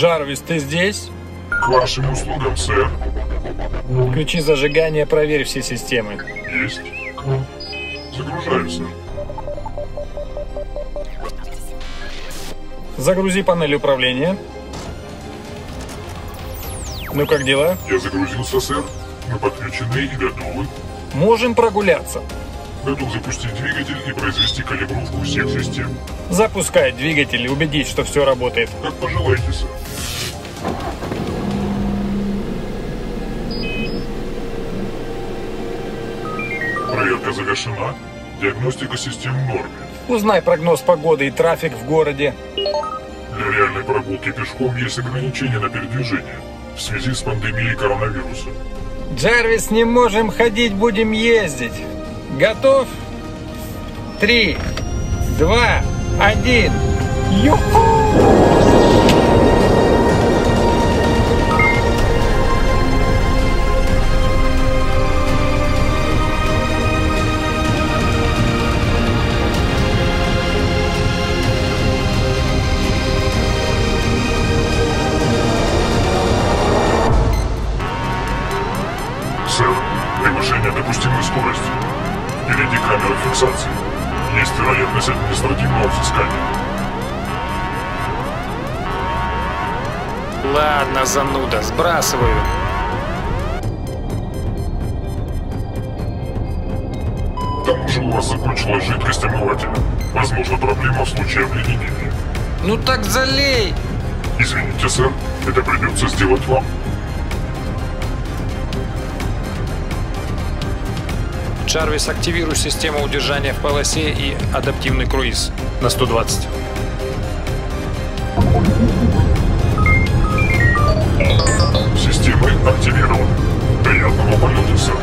Джарвис, ты здесь? К вашим услугам, сэр. Включи зажигание, проверь все системы. Есть. Загружаемся. Загрузи панель управления. Ну как дела? Я загрузился, сэр. Мы подключены и готовы. Можем прогуляться. Готов запустить двигатель и произвести калибровку всех систем. Запускай двигатель и убедись, что все работает. Как пожелаете, сэр. Проверка завершена. Диагностика систем в норме. Узнай прогноз погоды и трафик в городе. Для реальной прогулки пешком есть ограничения на передвижение в связи с пандемией коронавируса. Джарвис, не можем ходить, будем ездить. Готов? Три, два, один. Юху! Сбрасываю. К тому же у вас закончилась жидкость омывателя. Возможно, проблема в случае объединения. Ну так залей! Извините, сэр, это придется сделать вам. Чарвис, активируй систему удержания в полосе и адаптивный круиз на 120. активирован. Приятного полета, сэр.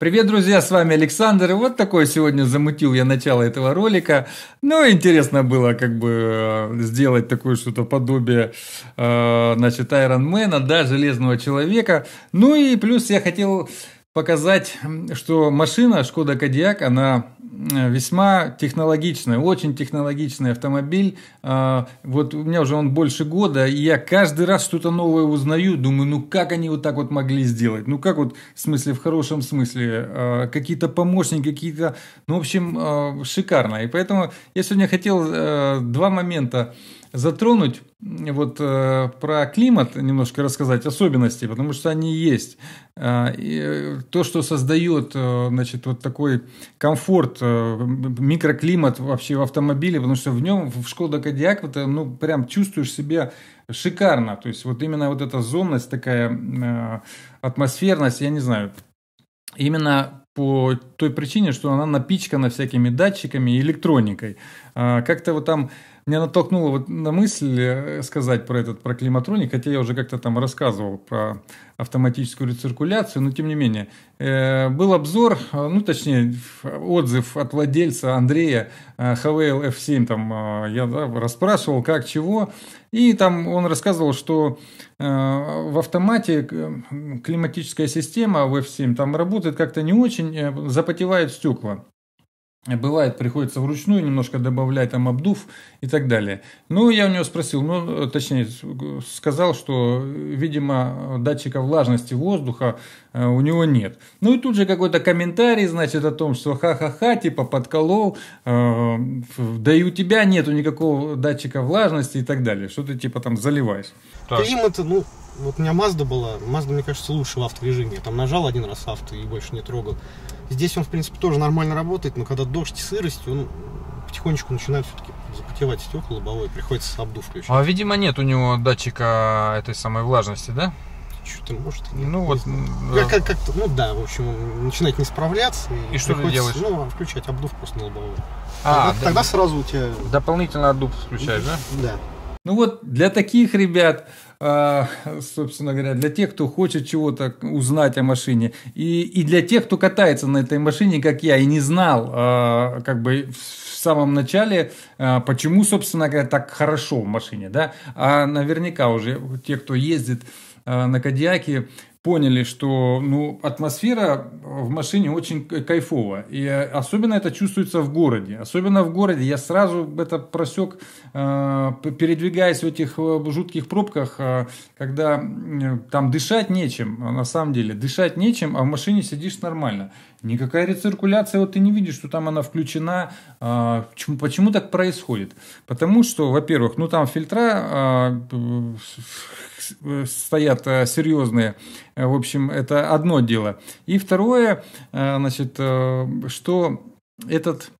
Привет, друзья, с вами Александр. И вот такое сегодня замутил я начало этого ролика. Ну, интересно было как бы э, сделать такое что-то подобие, э, значит, Айронмена, да, Железного Человека. Ну и плюс я хотел показать, что машина Шкода Кодиак, она э, весьма технологичная, очень технологичный автомобиль. А, вот у меня уже он больше года, и я каждый раз что-то новое узнаю, думаю, ну как они вот так вот могли сделать? Ну как вот, в смысле, в хорошем смысле, а, какие-то помощники, какие-то, ну в общем, а, шикарно. И поэтому я сегодня хотел э, два момента затронуть вот э, про климат немножко рассказать, особенности, потому что они есть. Э, и э, то, что создает э, значит, вот такой комфорт, э, микроклимат вообще в автомобиле, потому что в нем, в Шкода Кодиак, вот, э, ну, прям чувствуешь себя шикарно. То есть, вот именно вот эта зонность такая, э, атмосферность, я не знаю, именно по той причине, что она напичкана всякими датчиками и электроникой. А, как-то вот там меня натолкнуло вот на мысль э, сказать про этот, про климатроник, хотя я уже как-то там рассказывал про автоматическую рециркуляцию, но тем не менее. Э, был обзор, э, ну точнее отзыв от владельца Андрея HVL F7, там я да, расспрашивал как, чего, и там он рассказывал, что в автомате климатическая система в F7 там работает как-то не очень, запотевает стекла. Бывает, приходится вручную немножко добавлять, там, обдув и так далее. Ну, я у него спросил, ну, точнее, сказал, что, видимо, датчика влажности воздуха э, у него нет. Ну, и тут же какой-то комментарий, значит, о том, что ха-ха-ха, типа, подколол, э, да и у тебя нету никакого датчика влажности и так далее. Что ты, типа, там, заливаешь. Так. Климат, ну, вот у меня Мазда была, Мазда, мне кажется, лучше в авторежиме. Я там нажал один раз авто и больше не трогал. Здесь он, в принципе, тоже нормально работает, но когда дождь и сырость, он потихонечку начинает все-таки запотевать стекла лобовой, приходится обдув включать. А, видимо, нет у него датчика этой самой влажности, да? Что-то может и нет. Ну вот. Как, как, как ну да, в общем, начинает не справляться. И, и что ты делаешь? Ну, включать обдув просто на лобовой. А, тогда, да, тогда сразу у тебя. Дополнительно обдув включаешь, да? Да. Ну вот для таких ребят а, собственно говоря, для тех, кто хочет чего-то узнать о машине, и, и для тех, кто катается на этой машине, как я, и не знал, а, как бы в самом начале, а, почему, собственно говоря, так хорошо в машине, да, а наверняка уже те, кто ездит на Кадиаке, поняли, что ну, атмосфера в машине очень кайфовая. И э, особенно это чувствуется в городе. Особенно в городе. Я сразу это просек, э, передвигаясь в этих э, жутких пробках, когда там дышать нечем, а на самом деле. Дышать нечем, а в машине сидишь нормально. Никакая рециркуляция, вот ты не видишь, что там она включена. Почему, а почему так происходит? Потому что, во-первых, ну там фильтра а, стоят э, серьезные, э, в общем, это одно дело. И второе, э, значит, что этот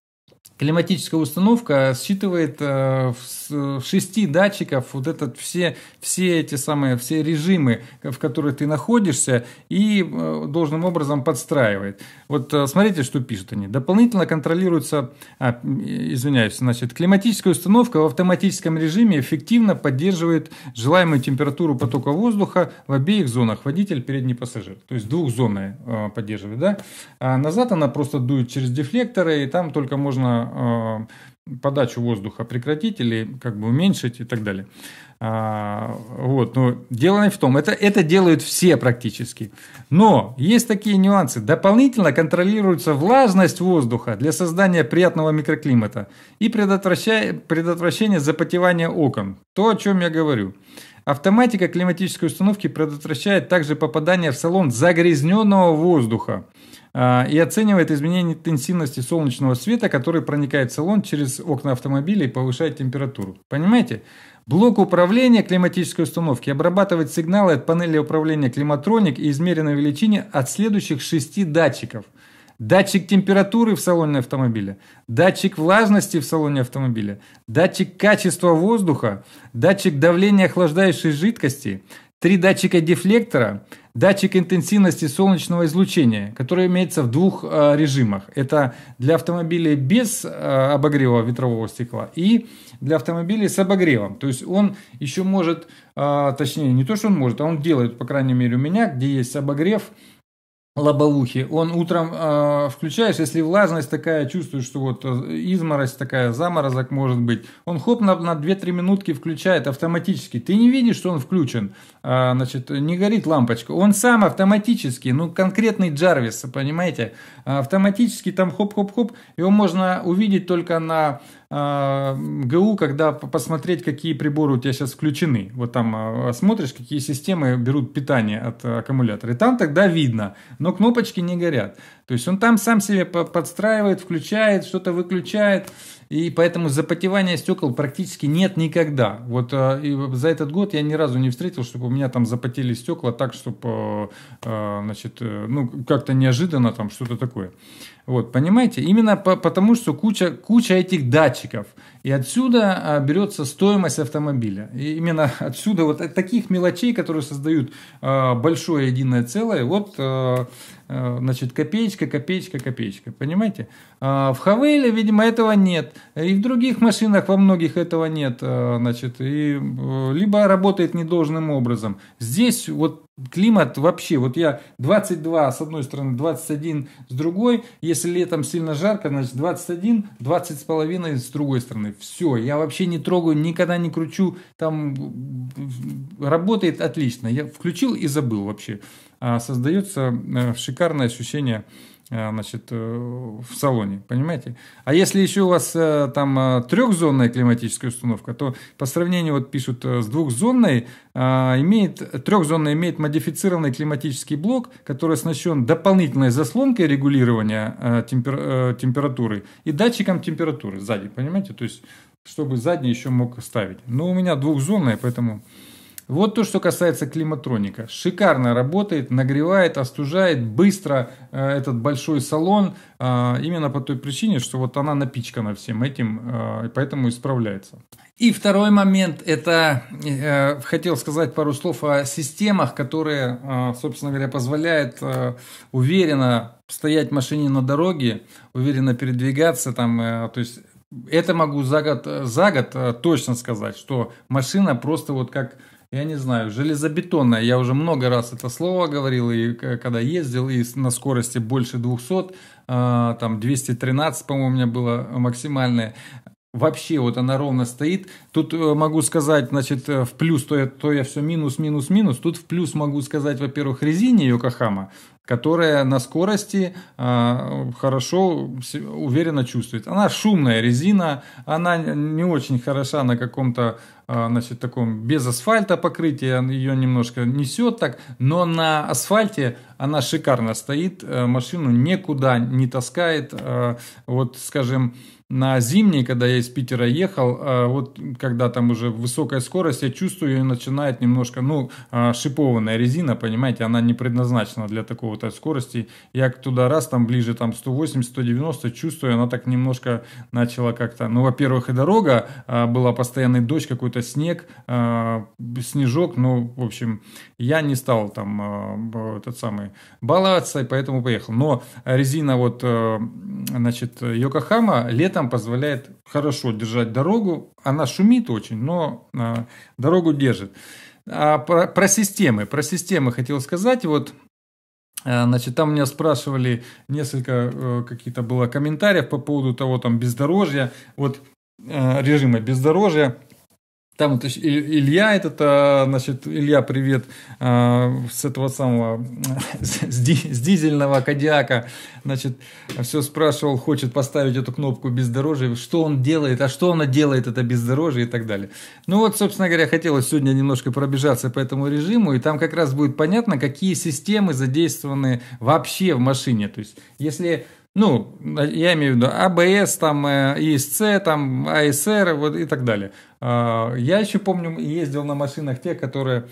климатическая установка считывает э, с шести датчиков вот этот все, все эти самые, все режимы, в которых ты находишься, и э, должным образом подстраивает. Вот э, смотрите, что пишут они. Дополнительно контролируется, а, извиняюсь, значит, климатическая установка в автоматическом режиме эффективно поддерживает желаемую температуру потока воздуха в обеих зонах, водитель, передний пассажир. То есть двухзонная э, поддерживает, да? А назад она просто дует через дефлекторы, и там только можно Э, подачу воздуха прекратить или как бы уменьшить и так далее. А, вот, но дело не в том, это, это делают все практически. Но есть такие нюансы. Дополнительно контролируется влажность воздуха для создания приятного микроклимата и предотвращение, предотвращение запотевания окон. То, о чем я говорю. Автоматика климатической установки предотвращает также попадание в салон загрязненного воздуха – а, и оценивает изменение интенсивности солнечного света, который проникает в салон через окна автомобиля и повышает температуру. Понимаете? Блок управления климатической установки обрабатывает сигналы от панели управления климатроник и измеренной величине от следующих шести датчиков. Датчик температуры в салоне автомобиля, датчик влажности в салоне автомобиля, датчик качества воздуха, датчик давления охлаждающей жидкости, три датчика дефлектора, датчик интенсивности солнечного излучения, который имеется в двух э, режимах. Это для автомобилей без э, обогрева ветрового стекла и для автомобилей с обогревом. То есть он еще может, э, точнее не то, что он может, а он делает, по крайней мере у меня, где есть обогрев, лобовухи, он утром э, включаешь, если влажность такая, чувствуешь, что вот э, изморозь такая, заморозок может быть, он хоп на, на 2-3 минутки включает автоматически. Ты не видишь, что он включен, э, значит, не горит лампочка. Он сам автоматически, ну, конкретный Джарвис, понимаете, а, автоматически там хоп-хоп-хоп, его можно увидеть только на а, ГУ, когда посмотреть, какие приборы у тебя сейчас включены. Вот там а, смотришь, какие системы берут питание от аккумулятора. И там тогда видно, но кнопочки не горят. То есть он там сам себе подстраивает, включает, что-то выключает и поэтому запотевания стекол практически нет никогда. Вот э, и за этот год я ни разу не встретил, чтобы у меня там запотели стекла так, чтобы, э, э, значит, ну, как-то неожиданно там что-то такое. Вот, понимаете? Именно потому, что куча, куча этих датчиков. И отсюда берется стоимость автомобиля. И именно отсюда вот от таких мелочей, которые создают большое единое целое, вот Э, значит, копеечка, копеечка, копеечка, понимаете? А в Хавейле, видимо, этого нет, и в других машинах во многих этого нет, э, значит, и э, либо работает не должным образом. Здесь вот климат вообще, вот я 22 с одной стороны, 21 с другой, если летом сильно жарко, значит 21, 20 с половиной с другой стороны. Все, я вообще не трогаю, никогда не кручу, там работает отлично. Я включил и забыл вообще. А, создается э, шикарное ощущение э, значит, э, в салоне, понимаете? А если еще у вас там трехзонная климатическая установка, то по сравнению, вот пишут, с двухзонной, имеет, трехзонная имеет модифицированный климатический блок, который оснащен дополнительной заслонкой регулирования темпер, температуры и датчиком температуры сзади, понимаете? То есть, чтобы задний еще мог ставить. Но у меня двухзонная, поэтому... Вот то, что касается климатроника. Шикарно работает, нагревает, остужает быстро э, этот большой салон. Э, именно по той причине, что вот она напичкана всем этим, э, и поэтому исправляется. И второй момент, это э, хотел сказать пару слов о системах, которые, э, собственно говоря, позволяют э, уверенно стоять машине на дороге, уверенно передвигаться, там, э, то есть это могу за год, за год э, точно сказать, что машина просто вот как я не знаю, железобетонная. Я уже много раз это слово говорил, и когда ездил, и на скорости больше 200, а, там 213, по-моему, у меня было максимальное. Вообще, вот она ровно стоит. Тут э, могу сказать, значит, э, в плюс, то я, то я все минус, минус, минус. Тут в плюс могу сказать, во-первых, резине Йокохама которая на скорости а, хорошо, уверенно чувствует. Она шумная резина, она не очень хороша на каком-то э, значит, таком без асфальта покрытия ее немножко несет так, но на асфальте она шикарно стоит, э, машину никуда не таскает. Э, вот, скажем, на зимней, когда я из Питера ехал, э, вот когда там уже высокая скорость, я чувствую, ее начинает немножко, ну, а, шипованная резина, понимаете, она не предназначена для такого вот от скорости. Я туда раз, там ближе там 180-190, чувствую, она так немножко начала как-то... Ну, во-первых, и дорога, а, была постоянный дождь, какой-то снег, а, снежок, ну, в общем, я не стал там а, этот самый баловаться, и поэтому поехал. Но резина вот, э, значит, Йокохама летом позволяет хорошо держать дорогу, она шумит очень, но а, дорогу держит. А про, про системы, про системы хотел сказать, вот Э, значит, там меня спрашивали несколько э, какие-то было комментариев по поводу того там бездорожья, вот э, режима бездорожья. Там, то есть, Илья этот, а, значит, Илья, привет, а, с этого самого, с, дизельного Кадиака, значит, все спрашивал, хочет поставить эту кнопку бездорожья, что он делает, а что она делает, это бездорожье и так далее. Ну вот, собственно говоря, хотелось сегодня немножко пробежаться по этому режиму, и там как раз будет понятно, какие системы задействованы вообще в машине. То есть, если ну, а, я имею в виду АБС, там, э, ИСЦ, там, АСР вот, и так далее. А, я еще помню, ездил на машинах те, которые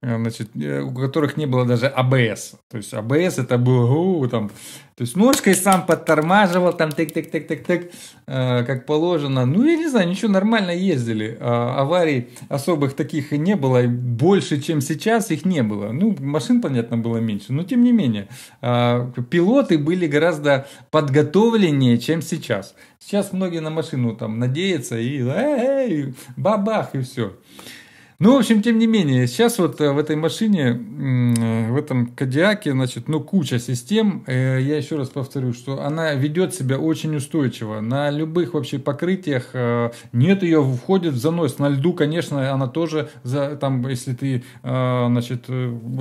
Э, значит, э, у которых не было даже АБС. То есть АБС это был у, там, то есть ножкой сам подтормаживал, там тык-тык-тык-тык-тык, э, как положено. Ну, я не знаю, ничего, нормально ездили. А аварий особых таких и не было, больше, чем сейчас, их не было. Ну, машин, понятно, было меньше, но тем не менее. А, пилоты были гораздо подготовленнее, чем сейчас. Сейчас многие на машину там надеются и бабах и все. Ну, в общем, тем не менее, сейчас вот э, в этой машине, э, в этом Кадиаке, значит, ну, куча систем. Э, я еще раз повторю, что она ведет себя очень устойчиво. На любых вообще покрытиях нет ее, входит в занос. На льду, конечно, она тоже, за, там, если ты, значит,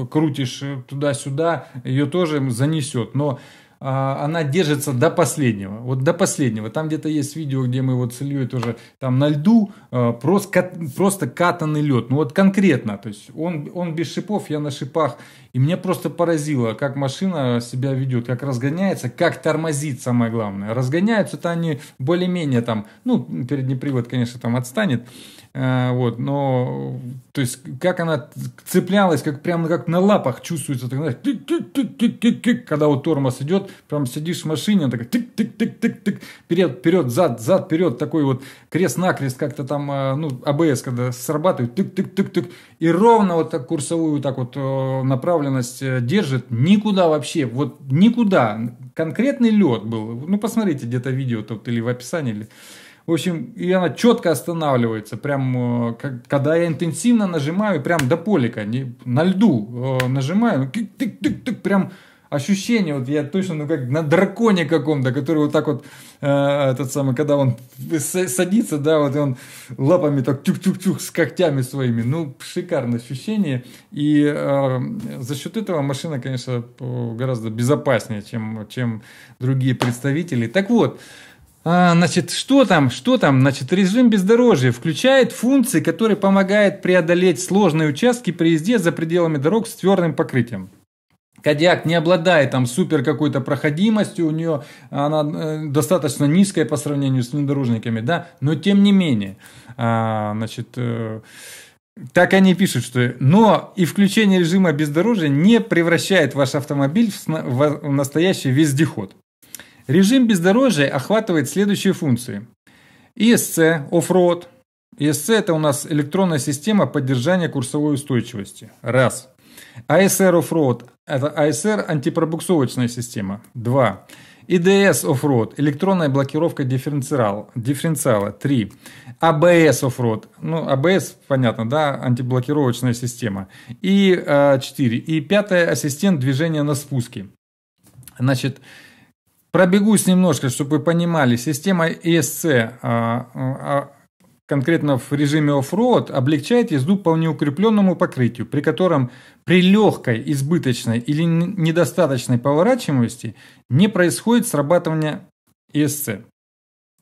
крутишь туда-сюда, ее тоже занесет. Но а, она держится до последнего. Вот до последнего. Там где-то есть видео, где мы его с тоже там на льду а, просто, просто катанный лед. Ну вот конкретно. То есть он, он без шипов, я на шипах. И меня просто поразило, как машина себя ведет, как разгоняется, как тормозит самое главное. Разгоняются-то они более-менее там, ну передний привод, конечно, там отстанет. А, вот, но, то есть, как она цеплялась, как прямо как на лапах чувствуется, так, знаешь, тик -тик -тик -тик -тик -тик, когда вот тормоз идет, прям сидишь в машине, он такой тик-тик-тик-тик-тик, вперед, вперед, зад, зад, вперед, такой вот крест-накрест как-то там, а, ну, АБС, когда срабатывает, тик-тик-тик-тик, и ровно вот так курсовую так вот э, направленность э, держит, никуда вообще, вот никуда, конкретный лед был, ну, посмотрите где-то видео тут или в описании, или в общем, и она четко останавливается, прям, э, когда я интенсивно нажимаю, прям до полика, не, на льду э, нажимаю, тык-тык-тык, ну, прям ощущение, вот я точно, ну как на драконе каком-то, который вот так вот, э, этот самый, когда он садится, да, вот он лапами так тюк-тюк-тюк с когтями своими, ну шикарное ощущение, и э, за счет этого машина, конечно, гораздо безопаснее, чем, чем другие представители. Так вот, э, а, значит, что там, что там? Значит, режим бездорожья включает функции, которые помогают преодолеть сложные участки при езде за пределами дорог с твердым покрытием. Кадиак не обладает там супер какой-то проходимостью, у нее она э, достаточно низкая по сравнению с внедорожниками, да, но тем не менее, а, значит, э, так они пишут, что но и включение режима бездорожья не превращает ваш автомобиль в, в настоящий вездеход. Режим бездорожья охватывает следующие функции. ESC, Offroad. ESC – это у нас электронная система поддержания курсовой устойчивости. Раз. ASR а Offroad – это ASR а – антипробуксовочная система. Два. EDS Offroad – электронная блокировка дифференциал. дифференциала. Три. ABS а Offroad – ну, ABS, понятно, да, антиблокировочная система. И э, четыре. И пятое – ассистент движения на спуске. Значит, э, Пробегусь немножко, чтобы вы понимали. Система ESC а, а, а, конкретно в режиме оффроуд облегчает езду по неукрепленному покрытию, при котором при легкой, избыточной или недостаточной поворачиваемости не происходит срабатывания ESC.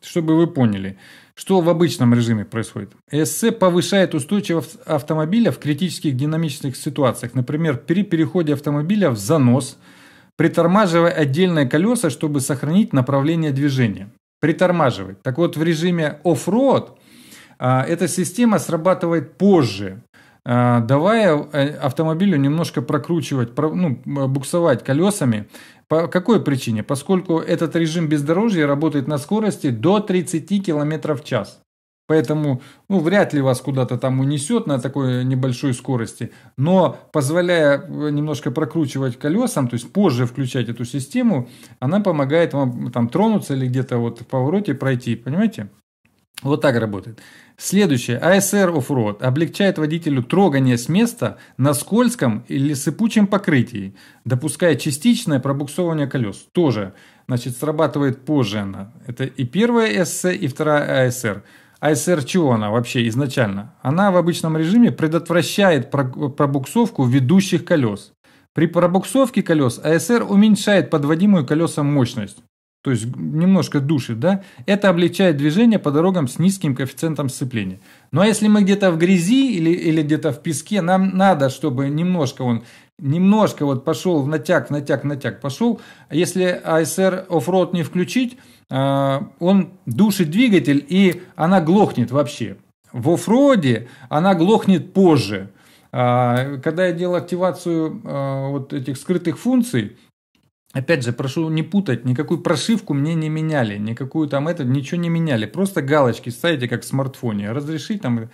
Чтобы вы поняли, что в обычном режиме происходит. ESC повышает устойчивость автомобиля в критических динамичных ситуациях, например, при переходе автомобиля в занос – притормаживая отдельные колеса, чтобы сохранить направление движения. Притормаживать. Так вот, в режиме off-road а, эта система срабатывает позже, а, давая э, автомобилю немножко прокручивать, ну, буксовать колесами. По какой причине? Поскольку этот режим бездорожья работает на скорости до 30 км в час. Поэтому, ну, вряд ли вас куда-то там унесет на такой небольшой скорости. Но позволяя э, немножко прокручивать колесам, то есть позже включать эту систему, она помогает вам там тронуться или где-то вот в повороте пройти, понимаете? Вот так работает. Следующее. ASR а Offroad облегчает водителю трогание с места на скользком или сыпучем покрытии, допуская частичное пробуксовывание колес. Тоже, значит, срабатывает позже она. Это и первая SC, и вторая ASR. А АСР чего она вообще изначально? Она в обычном режиме предотвращает пробуксовку ведущих колес. При пробуксовке колес АСР уменьшает подводимую колесам мощность. То есть немножко душит, да? Это облегчает движение по дорогам с низким коэффициентом сцепления. Но ну, а если мы где-то в грязи или, или где-то в песке, нам надо, чтобы немножко он немножко вот пошел в натяг, натяг, натяг пошел. А если АСР оффроуд не включить, Э, он душит двигатель, и она глохнет вообще. В офроде она глохнет позже. Э, когда я делал активацию э, вот этих скрытых функций, Опять же, прошу не путать, никакую прошивку мне не меняли, никакую там это, ничего не меняли. Просто галочки ставите, как в смартфоне. Разрешить там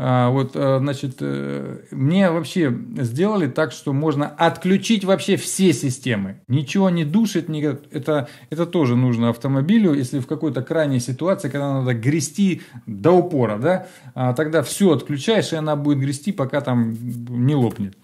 а, вот, э, значит, э, мне вообще сделали так, что можно отключить вообще все системы. Ничего не душит, не... Это, это тоже нужно автомобилю, если в какой-то крайней ситуации, когда надо грести до упора, да, а, тогда все отключаешь, и она будет грести, пока там не лопнет.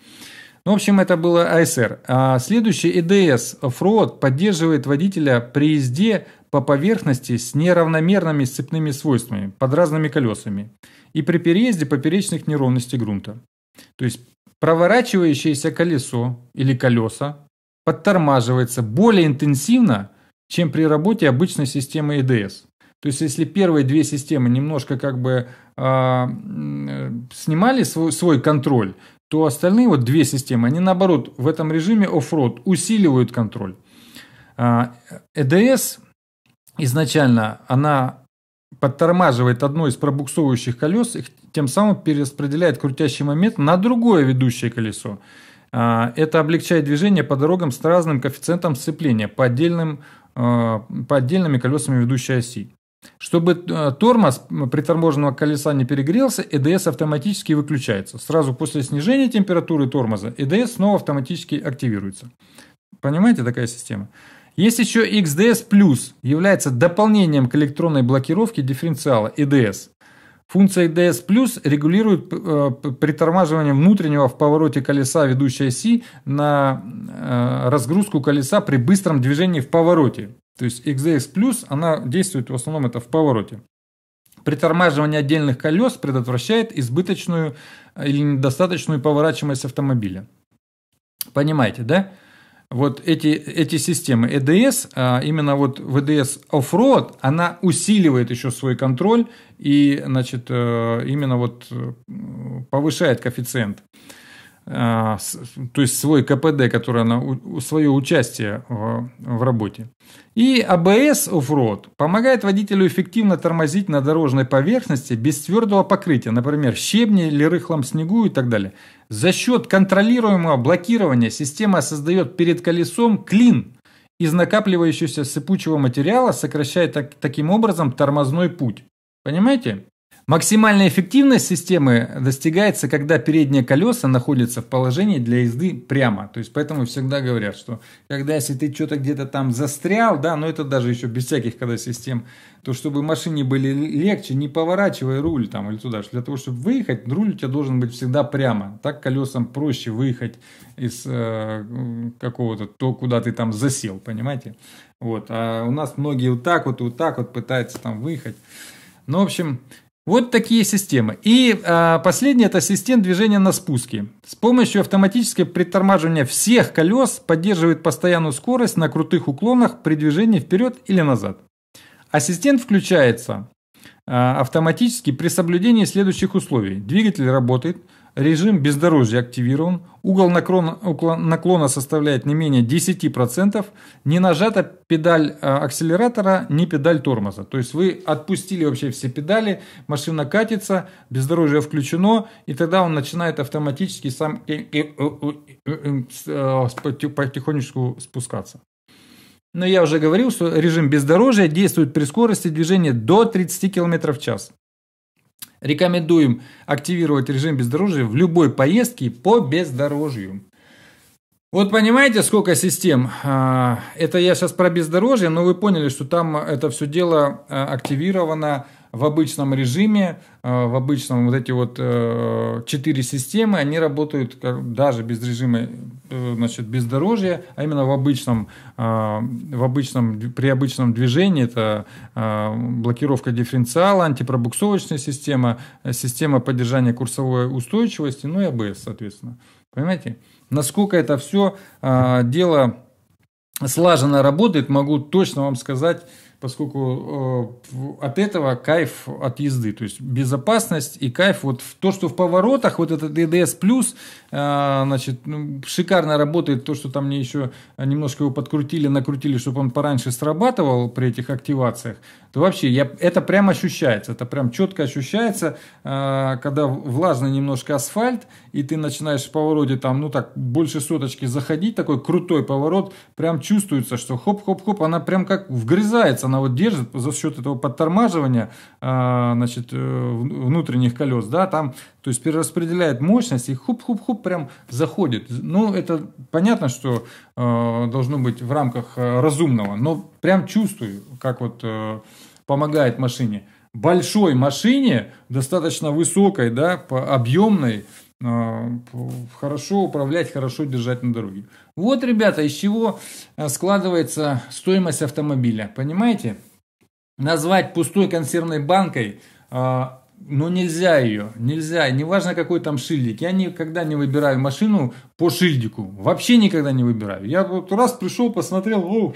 Ну, в общем, это было АСР. А следующий EDS э Offroad поддерживает водителя при езде по поверхности с неравномерными сцепными свойствами под разными колесами и при переезде поперечных неровностей грунта. То есть проворачивающееся колесо или колеса подтормаживается более интенсивно, чем при работе обычной системы EDS. То есть если первые две системы немножко как бы а, э, снимали свой, свой контроль, то остальные вот две системы, они наоборот в этом режиме оффроуд усиливают контроль. А, э, EDS изначально она подтормаживает одно из пробуксовывающих колес, и тем самым перераспределяет крутящий момент на другое ведущее колесо. А, это облегчает движение по дорогам с разным коэффициентом сцепления по, отдельным, а, по отдельными колесами ведущей оси. Чтобы а, тормоз приторможенного колеса не перегрелся, ЭДС автоматически выключается. Сразу после снижения температуры тормоза ЭДС снова автоматически активируется. Понимаете, такая система? Есть еще XDS+, является дополнением к электронной блокировке дифференциала EDS. Функция EDS+, регулирует э, притормаживание внутреннего в повороте колеса ведущей оси на э, разгрузку колеса при быстром движении в повороте. То есть XDS+, она действует в основном это в повороте. Притормаживание отдельных колес предотвращает избыточную э, или недостаточную поворачиваемость автомобиля. Понимаете, да? вот эти, эти системы EDS, э а именно вот в EDS э Offroad, она усиливает еще свой контроль и, значит, э, именно вот повышает коэффициент. А, то есть свой КПД, который она, свое участие в работе. И АБС Offroad помогает водителю эффективно тормозить на дорожной поверхности без твердого покрытия, например, щебни или рыхлом снегу и так далее. За счет контролируемого блокирования система создает перед колесом клин из накапливающегося сыпучего материала, сокращая так, таким образом тормозной путь. Понимаете? Максимальная эффективность системы достигается, когда передние колеса находятся в положении для езды прямо. То есть, поэтому всегда говорят, что когда если ты что-то где-то там застрял, да, но это даже еще без всяких когда систем, то чтобы машине были легче, не поворачивай руль там или туда. Для того, чтобы выехать, руль у тебя должен быть всегда прямо. Так колесам проще выехать из э, какого-то, то, куда ты там засел, понимаете? Вот. А у нас многие вот так вот, вот так вот пытаются там выехать. Ну, в общем, вот такие системы. И а, последний это систем движения на спуске. С помощью автоматического притормаживания всех колес поддерживает постоянную скорость на крутых уклонах при движении вперед или назад. Ассистент включается а, автоматически при соблюдении следующих условий. Двигатель работает, Режим бездорожья активирован. Угол наклона, составляет не менее 10%. Не нажата педаль а, акселератора, не педаль тормоза. То есть вы отпустили вообще все педали, машина катится, бездорожье включено, и тогда он начинает автоматически сам потихонечку спускаться. Но я уже говорил, что режим бездорожья действует при скорости движения до 30 км в час. Рекомендуем активировать режим бездорожья в любой поездке по бездорожью. Вот понимаете, сколько систем? А, это я сейчас про бездорожье, но вы поняли, что там это все дело а, активировано в обычном режиме, э, в обычном вот эти вот э, четыре системы, они работают даже без режима э, значит, бездорожья, а именно в обычном, в обычном, при обычном движении это блокировка дифференциала, антипробуксовочная система, система поддержания курсовой устойчивости, ну и АБС, соответственно. Понимаете? Насколько это все дело слаженно работает, могу точно вам сказать, поскольку э, от этого кайф от езды, то есть безопасность и кайф вот в то, что в поворотах вот этот EDS плюс, э, значит, ну, шикарно работает то, что там мне еще немножко его подкрутили, накрутили, чтобы он пораньше срабатывал при этих активациях, то вообще я, это прям ощущается, это прям четко ощущается, э, когда влажный немножко асфальт, и ты начинаешь в повороте там, ну так, больше соточки заходить, такой крутой поворот, прям чувствуется, что хоп-хоп-хоп, она прям как вгрызается она вот держит за счет этого подтормаживания а, значит, э, внутренних колес, да, там, то есть перераспределяет мощность и хуп-хуп-хуп прям заходит. Ну, это понятно, что э, должно быть в рамках э, разумного, но прям чувствую, как вот помогает машине. Большой машине, достаточно высокой, да, по объемной, а, хорошо управлять, хорошо держать на дороге. Вот, ребята, из чего а, складывается стоимость автомобиля. Понимаете? Назвать пустой консервной банкой, а, ну нельзя ее, нельзя, неважно какой там шильдик. Я никогда не выбираю машину по шильдику, вообще никогда не выбираю. Я вот раз пришел, посмотрел, о,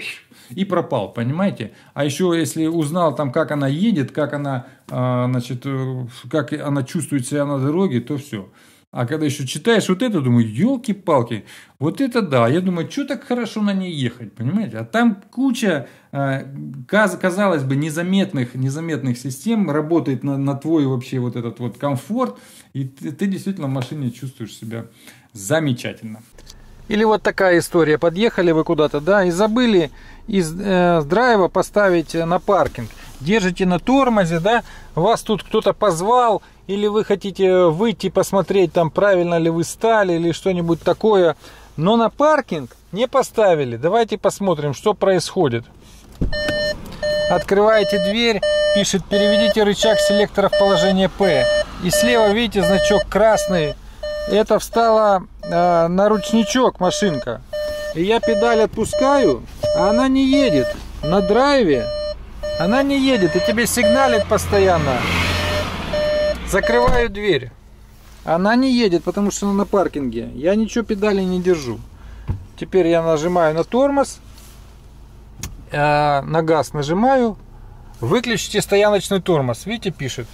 и пропал, понимаете? А еще если узнал там, как она едет, как она, значит, э, как она чувствует себя на дороге, то все. А когда еще читаешь вот это, думаю, елки-палки, вот это да. Я думаю, что так хорошо на ней ехать, понимаете? А там куча, э, казалось бы, незаметных, незаметных систем работает на, на твой вообще вот этот вот комфорт. И ты, ты действительно в машине чувствуешь себя замечательно. Или вот такая история. Подъехали вы куда-то, да, и забыли из э, драйва поставить на паркинг. Держите на тормозе, да, вас тут кто-то позвал, или вы хотите выйти посмотреть, там правильно ли вы стали или что-нибудь такое. Но на паркинг не поставили. Давайте посмотрим, что происходит. Открываете дверь, пишет «Переведите рычаг селектора в положение P». И слева видите значок красный. Это встала э, на ручничок машинка. И я педаль отпускаю, а она не едет. На драйве она не едет и тебе сигналит постоянно. Закрываю дверь. Она не едет, потому что она на паркинге. Я ничего педали не держу. Теперь я нажимаю на тормоз. Э, на газ нажимаю. Выключите стояночный тормоз. Видите, пишет.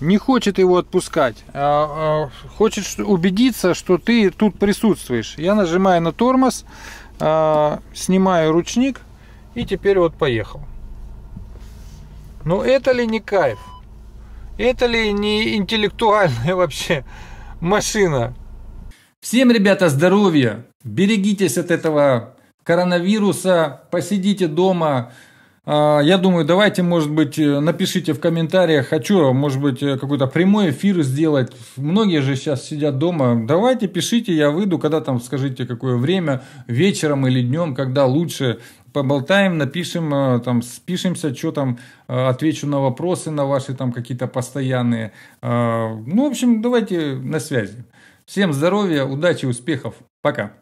Не хочет его отпускать. Э, э, хочет убедиться, что ты тут присутствуешь. Я нажимаю на тормоз. Снимаю ручник. И теперь вот поехал. Ну это ли не кайф? Это ли не интеллектуальная вообще машина? Всем, ребята, здоровья! Берегитесь от этого коронавируса, посидите дома. А, я думаю, давайте, может быть, напишите в комментариях, хочу, может быть, какой-то прямой эфир сделать. Многие же сейчас сидят дома. Давайте, пишите, я выйду, когда там скажите, какое время, вечером или днем, когда лучше поболтаем, напишем, э, там, спишемся, что там, э, отвечу на вопросы, на ваши там какие-то постоянные. Э, ну, в общем, давайте на связи. Всем здоровья, удачи, успехов. Пока.